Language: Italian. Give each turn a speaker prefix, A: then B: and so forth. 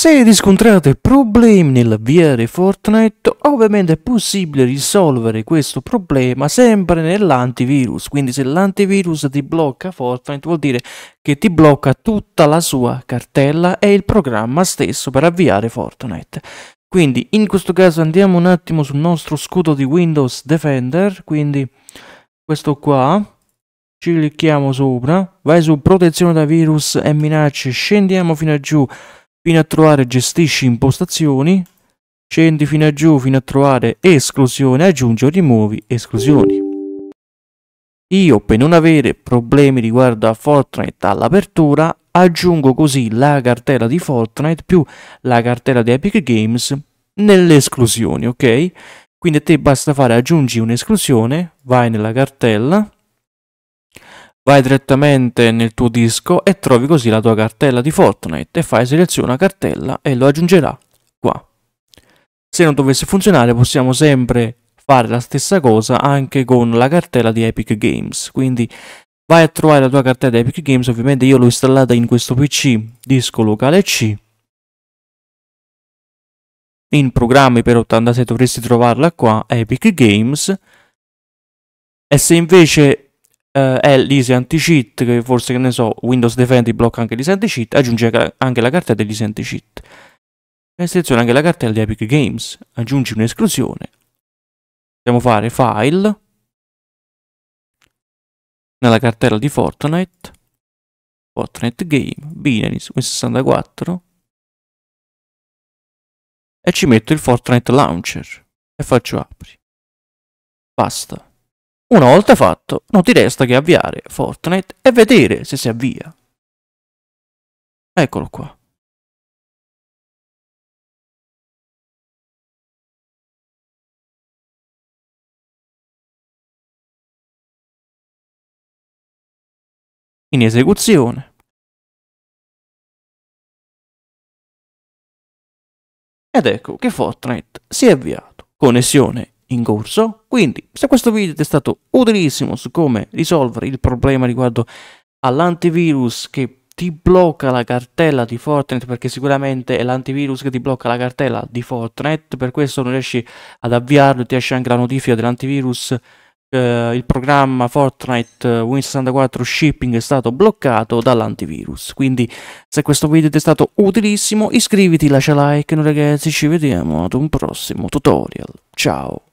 A: Se riscontrate problemi nell'avviare Fortnite, ovviamente è possibile risolvere questo problema sempre nell'antivirus. Quindi se l'antivirus ti blocca Fortnite vuol dire che ti blocca tutta la sua cartella e il programma stesso per avviare Fortnite. Quindi in questo caso andiamo un attimo sul nostro scudo di Windows Defender, quindi questo qua, ci clicchiamo sopra, vai su protezione da virus e minacce, scendiamo fino a giù fino a trovare gestisci impostazioni, scendi fino a giù fino a trovare esclusione, aggiungi o rimuovi esclusioni. Io per non avere problemi riguardo a Fortnite all'apertura aggiungo così la cartella di Fortnite più la cartella di Epic Games nelle esclusioni, ok? Quindi a te basta fare aggiungi un'esclusione, vai nella cartella, vai direttamente nel tuo disco e trovi così la tua cartella di Fortnite e fai selezione cartella e lo aggiungerà qua. Se non dovesse funzionare possiamo sempre fare la stessa cosa anche con la cartella di Epic Games, quindi vai a trovare la tua cartella di Epic Games, ovviamente io l'ho installata in questo PC, disco locale C, in programmi per 86 dovresti trovarla qua, Epic Games, e se invece eh, è l'Easy Anti-Cheat, che forse che ne so, Windows Defender blocca anche l'Easy Anti-Cheat, aggiunge anche la cartella degli Anti-Cheat. E Seleziona anche la cartella di Epic Games, aggiungi un'esclusione.
B: Possiamo fare File, nella cartella di Fortnite, Fortnite Game, Binance, Win64, e ci metto il Fortnite Launcher e faccio apri. Basta. Una volta fatto, non ti resta che avviare Fortnite
C: e vedere se si avvia. Eccolo qua. In esecuzione.
A: Ed ecco che Fortnite si è avviato. Connessione in corso. Quindi, se questo video ti è stato utilissimo su come risolvere il problema riguardo all'antivirus che ti blocca la cartella di Fortnite, perché sicuramente è l'antivirus che ti blocca la cartella di Fortnite, per questo non riesci ad avviarlo, ti esce anche la notifica dell'antivirus. Eh, il programma Fortnite eh, Win64 Shipping è stato bloccato dall'antivirus. Quindi, se questo video ti è stato utilissimo, iscriviti, lascia like. Noi ragazzi, ci vediamo ad un prossimo tutorial. Ciao!